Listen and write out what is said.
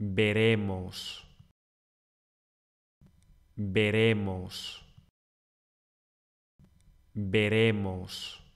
veremos, veremos, veremos.